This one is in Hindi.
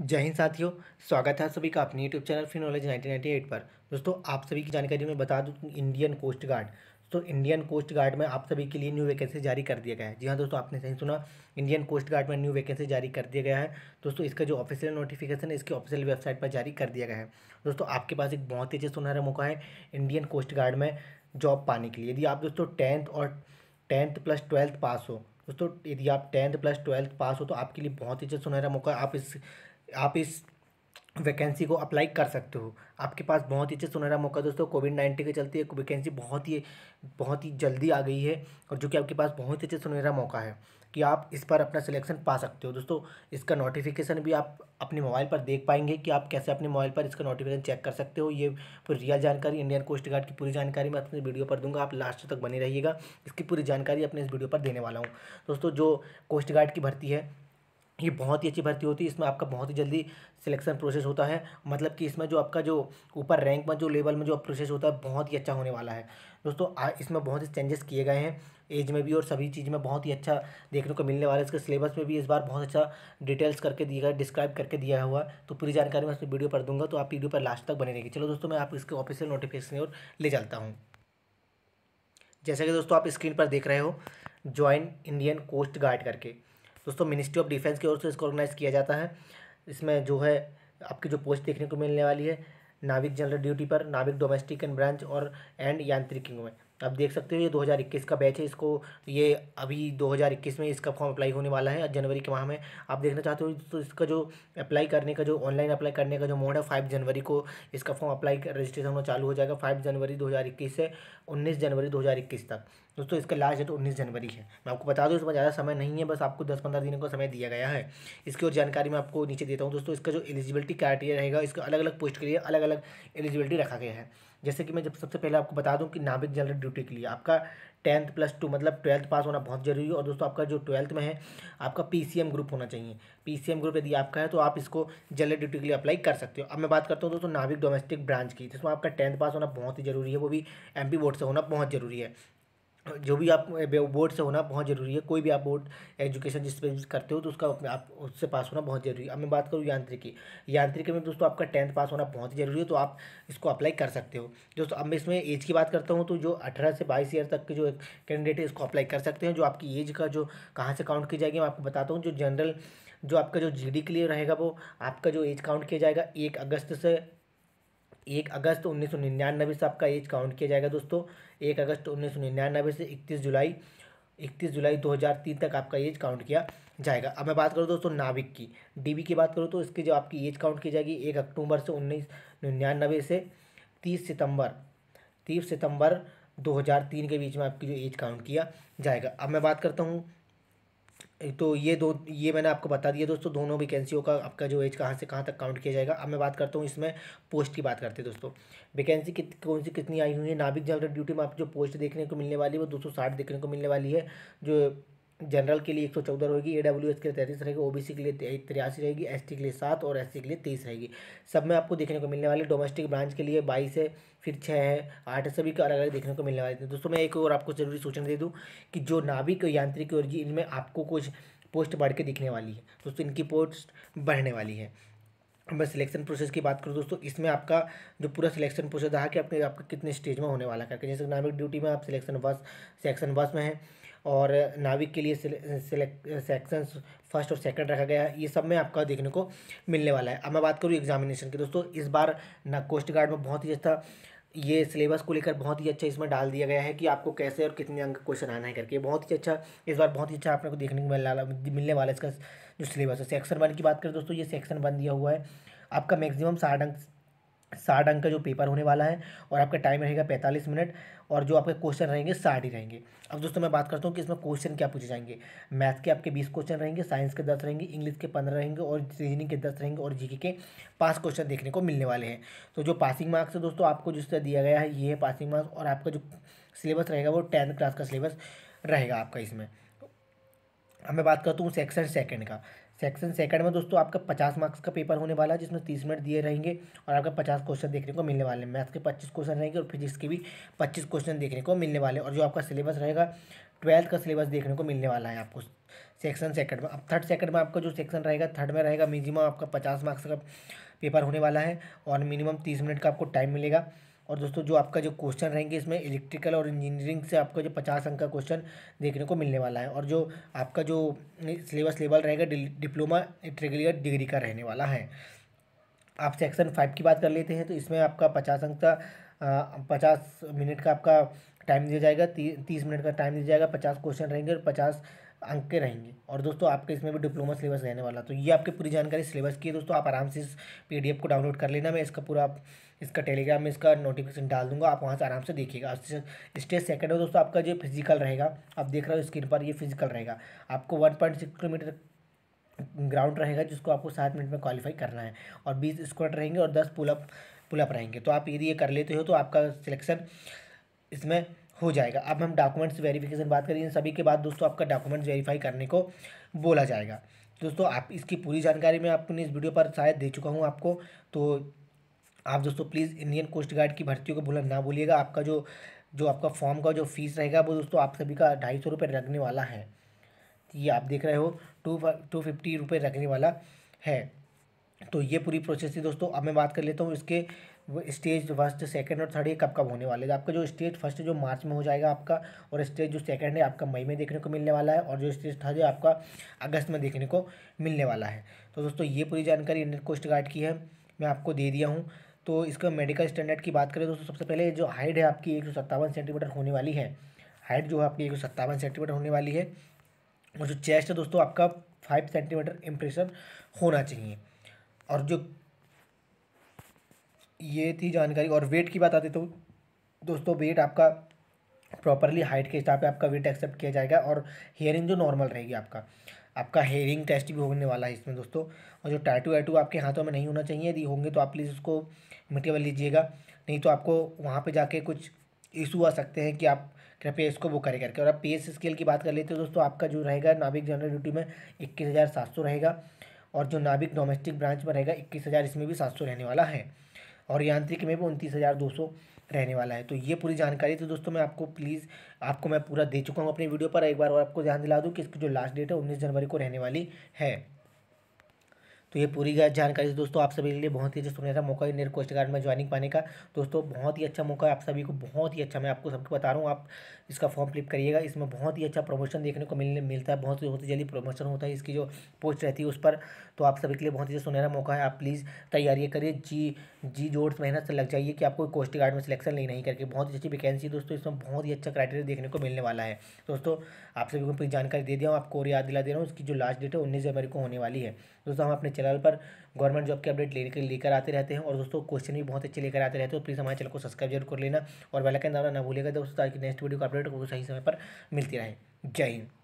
जय हिंद साथियों स्वागत है सभी का अपने YouTube channel free knowledge at पर दोस्तों आप सभी की जानकारी में बता दूँ इंडियन कोस्ट गार्ड तो इंडियन कोस्ट गार्ड में आप सभी के लिए न्यू वैकेंसी जारी कर दिया गया है जी हाँ दोस्तों आपने सही सुना इंडियन कोस्ट गार्ड में न्यू वैकेंसी जारी कर दिया गया है दोस्तों इसका जो ऑफिशियल नोटिफिकेशन है इसकी ऑफिशियल वेबसाइट पर जारी कर दिया गया है दोस्तों आपके पास एक बहुत ही अच्छा सुनहरा मौका है इंडियन कोस्ट गार्ड में जॉब पाने के लिए यदि आप दोस्तों टेंथ और टेंथ प्लस ट्वेल्थ पास हो दोस्तों यदि आप टेंथ प्लस ट्वेल्थ पास हो तो आपके लिए बहुत ही अच्छा सुनहरा मौका है आप इस आप इस वैकेंसी को अप्लाई कर सकते हो आपके पास बहुत ही अच्छा सुनहरा मौका दोस्तों कोविड नाइन्टीन के चलते एक वैकेंसी बहुत ही बहुत ही जल्दी आ गई है और जो कि आपके पास बहुत ही अच्छा सुनहरा मौका है कि आप इस पर अपना सिलेक्शन पा सकते हो दोस्तों इसका नोटिफिकेशन भी आप अपने मोबाइल पर देख पाएंगे कि आप कैसे अपने मोबाइल पर इसका नोटिफिकेशन चेक कर सकते हो ये पूरी रियल जानकारी इंडियन कोस्ट गार्ड की पूरी जानकारी मैं अपने वीडियो पर दूंगा आप लास्ट तक बने रहिएगा इसकी पूरी जानकारी अपने इस वीडियो पर देने वाला हूँ दोस्तों जो कोस्ट गार्ड की भर्ती है ये बहुत ही अच्छी भर्ती होती है इसमें आपका बहुत ही जल्दी सिलेक्शन प्रोसेस होता है मतलब कि इसमें जो आपका जो ऊपर रैंक में जो लेवल में जो प्रोसेस होता है बहुत ही अच्छा होने वाला है दोस्तों इसमें बहुत ही चेंजेस किए गए हैं एज में भी और सभी चीज़ में बहुत ही अच्छा देखने को मिलने वाला है इसके सिलेबस में भी इस बार बहुत अच्छा डिटेल्स करके दिया गया डिस्क्राइब करके दिया हुआ तो पूरी जानकारी मैं उसमें वीडियो पर दूंगा तो आप वीडियो पर लास्ट तक बने रहेंगे चलो दोस्तों मैं आप इसके ऑफिशियल नोटिफिकेशन और ले चलता हूँ जैसा कि दोस्तों आप स्क्रीन पर देख रहे हो ज्वाइन इंडियन कोस्ट गार्ड करके दोस्तों मिनिस्ट्री ऑफ डिफेंस की ओर से इसको ऑर्गेनाइज किया जाता है इसमें जो है आपकी जो पोस्ट देखने को मिलने वाली है नाविक जनरल ड्यूटी पर नाविक डोमेस्टिक एंड ब्रांच और एंड यांत्रिकिंग में आप देख सकते हो ये 2021 का बैच है इसको ये अभी 2021 में इसका फॉर्म अप्लाई होने वाला है जनवरी के माह में आप देखना चाहते हो तो इसका जो अप्लाई करने का जो ऑनलाइन अप्लाई करने का जो मोड है फाइव जनवरी को इसका फॉर्म अप्लाई रजिस्ट्रेशन होना चालू हो जाएगा फाइव जनवरी दो से उन्नीस जनवरी दो तक दोस्तों इसका लास्ट डेट उन्नीस जनवरी है मैं आपको बता दूँ इसमें ज़्यादा समय नहीं है बस आपको दस पंद्रह दिनों का समय दिया गया है इसकी और जानकारी मैं आपको नीचे देता हूँ दोस्तों इसका जो एलिजिबिलिटी क्राइटेरिया रहेगा इसका अलग अलग पोस्ट के लिए अलग अलग एलिजिबिलिटी रखा गया है जैसे कि मैं जब सबसे पहले आपको बता दूँ कि नाविक जनरल ड्यूटी के लिए आपका टेंथ प्लस टू मतलब ट्वेल्थ पास होना बहुत जरूरी है और दोस्तों आपका जो ट्वेल्थ में है आपका पीसीएम ग्रुप होना चाहिए पीसीएम ग्रुप यदि आपका है तो आप इसको जनरल ड्यूटी के लिए अप्लाई कर सकते हो अब मैं बात करता हूँ दोस्तों नाविक डोमेस्टिक ब्रांच की जिसमें आपका टेंथ पास होना बहुत ही जरूरी है वो भी एम बोर्ड से होना बहुत जरूरी है जो भी आप बोर्ड से होना बहुत ज़रूरी है कोई भी आप बोर्ड एजुकेशन जिस पे करते हो तो उसका आप उससे पास होना बहुत ज़रूरी है अब मैं बात करूँ यांत्रिक की में दोस्तों आपका टेंथ पास होना बहुत ही ज़रूरी है तो आप इसको अप्लाई कर सकते हो दोस्तों अब मैं इसमें एज की बात करता हूँ तो जो अठारह से बाईस ईयर तक के जो कैंडिडेट है इसको अप्लाई कर सकते हैं जो आपकी एज का जो कहाँ से काउंट की जाएगी मैं आपको बताता हूँ जो जनरल जो आपका जो जी के लिए रहेगा वो आपका जो एज काउंट किया जाएगा एक अगस्त से एक अगस्त उन्नीस सौ निन्यानबे से आपका एज काउंट किया जाएगा दोस्तों एक अगस्त उन्नीस सौ निन्यानबे से इकतीस जुलाई इकतीस जुलाई दो हज़ार तीन तक आपका एज काउंट किया जाएगा अब मैं बात करूँ दोस्तों नाविक की डी की बात करूँ तो इसकी जो आपकी एज काउंट की जाएगी एक अक्टूबर से उन्नीस निन्यानवे से तीस सितंबर तीस सितम्बर 2003 के बीच में आपकी जो एज काउंट किया जाएगा अब मैं बात करता हूँ तो ये दो ये मैंने आपको बता दिया दोस्तों दोनों वैकेंसियों का आपका जो एज कहाँ से कहाँ तक काउंट किया जाएगा अब मैं बात करता हूँ इसमें पोस्ट की बात करते हैं दोस्तों वैकेंसी कित, कौन सी कितनी आई हुई है नाभिक जनरल ड्यूटी में आप जो पोस्ट देखने को मिलने वाली है वो दो देखने को मिलने वाली है जो जनरल के लिए एक सौ चौदह रहेगी ए डब्ल्यू एस के लिए तैंतीस रहेगी ओबीसी के लिए तिरासी रहेगी एसटी के लिए सात और एससी के लिए तीस रहेगी सब में आपको देखने को मिलने वाली डोमेस्टिक ब्रांच के लिए बाईस है फिर छः है आठ है सभी के अलग अलग देखने को मिलने वाले थे दोस्तों मैं एक और आपको जरूरी सूचना दे दूँ कि जो नाविक और यांत्रिक और जी इनमें आपको कुछ पोस्ट बढ़ के दिखने वाली है दोस्तों इनकी पोस्ट बढ़ने वाली है मैं सिलेक्शन प्रोसेस की बात करूँ दोस्तों इसमें आपका जो पूरा सिलेक्शन प्रोसेस रहा कि आपके आपका कितने स्टेज में होने वाला करके जैसे नाविक ड्यूटी में आप सिलेक्शन बस सेक्शन बस में हैं और नाविक के लिए सेक्शन सेक्शंस फर्स्ट और सेकंड रखा गया है ये सब में आपका देखने को मिलने वाला है अब मैं बात करूँ एग्जामिनेशन की दोस्तों इस बार ना कोस्ट गार्ड में बहुत ही अच्छा ये सिलेबस को लेकर बहुत ही अच्छा इसमें डाल दिया गया है कि आपको कैसे और कितने अंक क्वेश्चन आना है करके बहुत ही अच्छा इस बार बहुत ही अच्छा आपको देखने को मिलने मिलने वाला है इसका जो सिलेबस है सेक्शन वन की बात करें दोस्तों ये सेक्शन वन दिया हुआ है आपका मैक्सिमम साठ अंक साठ अंक का जो पेपर होने वाला है और आपका टाइम रहेगा पैंतालीस मिनट और जो आपके क्वेश्चन रहेंगे साठ ही रहेंगे अब दोस्तों मैं बात करता हूँ कि इसमें क्वेश्चन क्या पूछे जाएंगे मैथ्स के आपके बीस क्वेश्चन रहेंगे साइंस के दस रहेंगे इंग्लिश के पंद्रह रहेंगे और रीजनिंग के दस रहेंगे और जीके के पाँच क्वेश्चन देखने को मिलने वाले हैं तो जो पासिंग मार्क्स है दोस्तों आपको जिससे दिया गया है ये है पासिंग मार्क्स और आपका जो सिलेबस रहेगा वो टेंथ क्लास का सिलेबस रहेगा आपका इसमें अब मैं बात करता हूँ सेक्शन सेकेंड का सेक्शन सेकंड में दोस्तों आपका पचास मार्क्स का पेपर होने वाला है जिसमें तीस मिनट दिए रहेंगे और आपका पचास क्वेश्चन देखने को मिलने वाले हैं मैथ्स के पच्चीस क्वेश्चन रहेंगे और फिजिक्स के भी पच्चीस क्वेश्चन देखने को मिलने वाले और जो आपका सिलेबस रहेगा ट्वेल्थ का सिलेबस देखने को मिलने वाला है आपको सेक्शन सेकंड में अब थर्ड सेकंड में आपका जो सेक्शन रहेगा थर्ड में रहेगा मिनिमम आपका पचास मार्क्स का पेपर होने वाला है और मिनिमम तीस मिनट का आपको टाइम मिलेगा और दोस्तों जो आपका जो क्वेश्चन रहेंगे इसमें इलेक्ट्रिकल और इंजीनियरिंग से आपका जो पचास अंक का क्वेश्चन देखने को मिलने वाला है और जो आपका जो सिलेबस लेवल रहेगा डिप्लोमा ट्रेगलियर डिग्री का रहने वाला है आप सेक्शन फाइव की बात कर लेते हैं तो इसमें आपका पचास अंक का पचास मिनट का आपका टाइम दिया जाएगा ती, तीस मिनट का टाइम दिया जाएगा पचास क्वेश्चन रहेंगे और पचास अंक के रहेंगे और दोस्तों आपके इसमें भी डिप्लोमा सिलेबस रहने वाला तो ये आपकी पूरी जानकारी सिलेबस की है दोस्तों आप आराम से इस पी को डाउनलोड कर लेना मैं इसका पूरा इसका टेलीग्राम में इसका नोटिफिकेशन डाल दूंगा आप वहाँ से आराम से देखिएगा स्टेज सेकंड है दोस्तों आपका जो फिजिकल रहेगा आप देख रहे हो स्क्रीन पर ये फिजिकल रहेगा आपको one point six kilometre ground रहेगा जिसको आपको सात मिनट में क्वालिफाई करना है और बीस स्क्वाड रहेंगे और दस पुलअप पुलअप रहेंगे तो आप यदि ये कर लेते हो तो आपका सिलेक्शन इसमें हो जाएगा अब हम डॉक्यूमेंट्स वेरीफ़िकेशन बात करेंगे सभी के बाद दोस्तों आपका डॉक्यूमेंट्स वेरीफाई करने को बोला जाएगा दोस्तों आप इसकी पूरी जानकारी मैं आपने इस वीडियो पर शायद दे चुका हूँ आपको तो आप दोस्तों प्लीज़ इंडियन कोस्ट गार्ड की भर्तियों को भूलना ना भूलिएगा आपका जो जो आपका फॉर्म का जो फीस रहेगा वो दोस्तों आप सभी का ढाई सौ रुपये रखने वाला है ये आप देख रहे हो टू टू फिफ्टी रुपये रखने वाला है तो ये पूरी प्रोसेस थी दोस्तों अब मैं बात कर लेता हूँ इसके वो स्टेज फर्स्ट सेकंड और थर्ड ये कब कब होने वाले हैं आपका जो स्टेज फर्स्ट जो मार्च में हो जाएगा आपका और स्टेज जो सेकंड है आपका मई में देखने को मिलने वाला है और जो स्टेज थर्ड है आपका अगस्त में देखने को मिलने वाला है तो दोस्तों ये पूरी जानकारी इंडियन कोस्ट गार्ड की है मैं आपको दे दिया हूँ तो इसका मेडिकल स्टैंडर्ड की बात करें दोस्तों सबसे पहले जो हाइट है आपकी एक सेंटीमीटर होने वाली है हाइट जो है आपकी एक सेंटीमीटर होने वाली है और जो चेस्ट है दोस्तों आपका फाइव सेंटीमीटर इम्प्रेशन होना चाहिए और जो ये थी जानकारी और वेट की बात आती तो दोस्तों वेट आपका प्रॉपरली हाइट के हिसाब से आपका वेट एक्सेप्ट किया जाएगा और हेयरिंग जो नॉर्मल रहेगी आपका आपका हेयरिंग टेस्ट भी होने वाला है इसमें दोस्तों और जो टैटू वैटू आपके हाथों में नहीं होना चाहिए यदि होंगे तो आप प्लीज़ उसको मिटेबल लीजिएगा नहीं तो आपको वहाँ पर जाके कुछ इशू आ सकते हैं कि आप कृपया इसको वो करें करके और आप पी स्केल की बात कर लेते हो दोस्तों आपका जो रहेगा नाभिक जनरल ड्यूटी में इक्कीस हज़ार सात सौ रहेगा और जो नाभिक डोमेस्टिक ब्रांच में रहेगा इक्कीस हज़ार इसमें भी सात सौ रहने वाला है और यांत्रिक में भी उनतीस हज़ार दो सौ रहने वाला है तो ये पूरी जानकारी तो दोस्तों मैं आपको प्लीज़ आपको मैं पूरा दे चुका हूँ अपनी वीडियो पर एक बार और आपको ध्यान दिला दूँ कि इसकी जो लास्ट डेट है उन्नीस जनवरी को रहने वाली है तो ये पूरी जानकारी दोस्तों आप सभी के लिए बहुत ही अच्छा सुनहरा मौका इंडियन कोस्ट गार्ड में ज्वाइनिंग पाने का दोस्तों बहुत ही अच्छा मौका है आप सभी को बहुत ही अच्छा मैं आपको सबको बता रहा हूँ आप इसका फॉर्म फिलिप करिएगा इसमें बहुत ही अच्छा प्रमोशन देखने को मिलने मिलता है बहुत बहुत ही जल्दी प्रमोशन होता है इसकी जो पोस्ट रहती है उस पर तो आप सभी के लिए बहुत ही अच्छा सुनहरा मौका है आप प्लीज़ तैयारी करिए जी जी जोर मेहनत से लग जाइए कि आपको कोस्ट गार्ड में सिलेक्शन नहीं करके बहुत ही अच्छी वैकेंसी दोस्तों इसमें बहुत ही अच्छा क्राइटेरिया देखने को मिलने वाला है दोस्तों आप सभी को जानकारी दे दिया हूँ आपको और याद दिला दे रहा हूँ इसकी जो लास्ट डेट है उन्नीस जनवरी को होने वाली है दोस्तों हम अपने चैनल पर गवर्नमेंट जॉब के अपडेट लेकर लेकर आते रहते हैं और दोस्तों क्वेश्चन भी बहुत अच्छे लेकर आते रहते तो प्लीज़ हमारे चैनल को सब्सक्राइब जरूर कर लेना और बेलाइकन दबाना ना भूलेगा दोस्तों ताकि नेक्स्ट वीडियो का अपडेट को सही समय पर मिलती रहे जय हिंद